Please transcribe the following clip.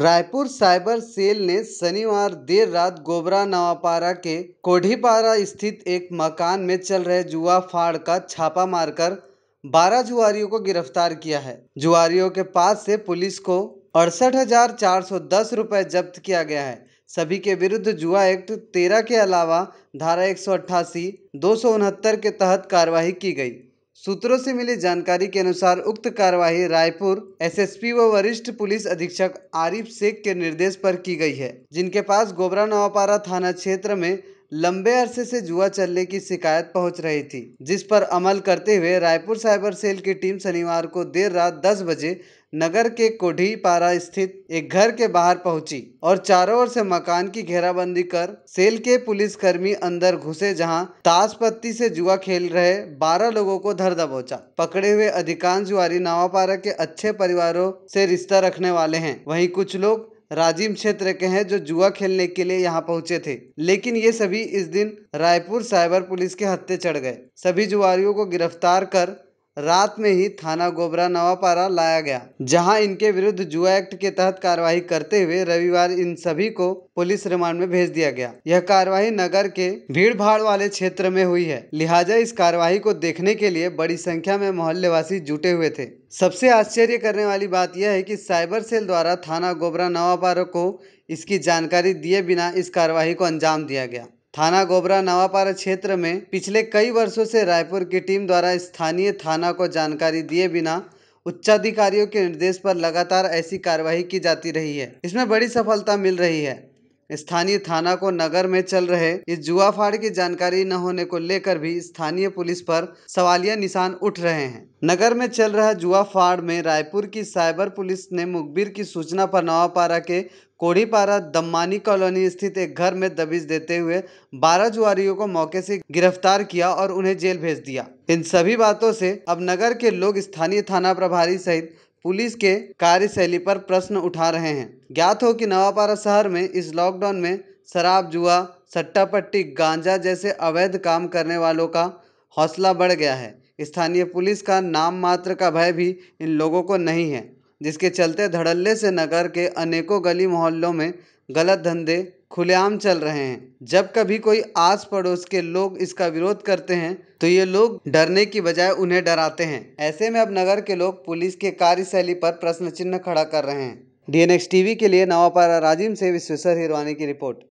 Raipur cyber cell ने शनिवार देर रात गोबरा नवापारा के कोढ़ीपारा स्थित एक मकान में चल रहे जुआ फाड़ का छापा मारकर 12 जुआरियों को गिरफ्तार किया है जुआरियों के पास से पुलिस को अड़सठ हजार चार सौ दस रुपये जब्त किया गया है सभी के विरुद्ध जुआ एक्ट तेरह के अलावा धारा एक सौ अट्ठासी दो सौ उनहत्तर के तहत कार्रवाई की गई सूत्रों से मिली जानकारी के अनुसार उक्त कार्यवाही रायपुर एसएसपी व वरिष्ठ पुलिस अधीक्षक आरिफ शेख के निर्देश पर की गई है जिनके पास गोबरा नवापारा थाना क्षेत्र में लंबे अरसे से जुआ चलने की शिकायत पहुंच रही थी जिस पर अमल करते हुए रायपुर साइबर सेल की टीम शनिवार को देर रात 10 बजे नगर के कोढ़ी पारा स्थित एक घर के बाहर पहुंची और चारों ओर से मकान की घेराबंदी कर सेल के पुलिसकर्मी अंदर घुसे जहां ताश पत्ती से जुआ खेल रहे 12 लोगों को धर दबोचा पकड़े हुए अधिकांश जुआरी नवापारा के अच्छे परिवारों से रिश्ता रखने वाले हैं वहीं कुछ लोग राजिम क्षेत्र के हैं जो जुआ खेलने के लिए यहाँ पहुंचे थे लेकिन ये सभी इस दिन रायपुर साइबर पुलिस के हत्थे चढ़ गए सभी जुआरियों को गिरफ्तार कर रात में ही थाना गोबरा नवापारा लाया गया जहां इनके विरुद्ध जुआ एक्ट के तहत कार्रवाई करते हुए रविवार इन सभी को पुलिस रिमांड में भेज दिया गया यह कार्रवाई नगर के भीड़ भाड़ वाले क्षेत्र में हुई है लिहाजा इस कार्रवाई को देखने के लिए बड़ी संख्या में मोहल्लेवासी जुटे हुए थे सबसे आश्चर्य करने वाली बात यह है कि साइबर सेल द्वारा थाना गोबरा नवापारा को इसकी जानकारी दिए बिना इस कार्रवाई को अंजाम दिया गया थाना गोबरा नवापारा क्षेत्र में पिछले कई वर्षों से रायपुर की टीम द्वारा स्थानीय थाना को जानकारी दिए बिना उच्चाधिकारियों के निर्देश पर लगातार ऐसी कार्यवाही की जाती रही है इसमें बड़ी सफलता मिल रही है स्थानीय थाना को नगर में चल रहे इस जुआफाड़ की जानकारी न होने को लेकर भी स्थानीय पुलिस पर सवालिया निशान उठ रहे हैं नगर में चल रहा जुआफाड़ में रायपुर की साइबर पुलिस ने मुखबिर की सूचना पर नवापारा के कोड़ीपारा दम्मानी कॉलोनी स्थित एक घर में दबिश देते हुए 12 जुआरियों को मौके से गिरफ्तार किया और उन्हें जेल भेज दिया इन सभी बातों से अब नगर के लोग स्थानीय थाना प्रभारी सहित पुलिस के कार्यशैली पर प्रश्न उठा रहे हैं ज्ञात हो कि नवापारा शहर में इस लॉकडाउन में शराब जुआ सट्टा पट्टी गांजा जैसे अवैध काम करने वालों का हौसला बढ़ गया है स्थानीय पुलिस का नाम मात्र का भय भी इन लोगों को नहीं है जिसके चलते धड़ल्ले से नगर के अनेकों गली मोहल्लों में गलत धंधे खुलेआम चल रहे हैं जब कभी कोई आस पड़ोस के लोग इसका विरोध करते हैं तो ये लोग डरने की बजाय उन्हें डराते हैं ऐसे में अब नगर के लोग पुलिस के कार्यशैली पर प्रश्न चिन्ह खड़ा कर रहे हैं डीएनएक्स टीवी के लिए नवापारा राजिम से विश्वेश्वर हिरवानी की रिपोर्ट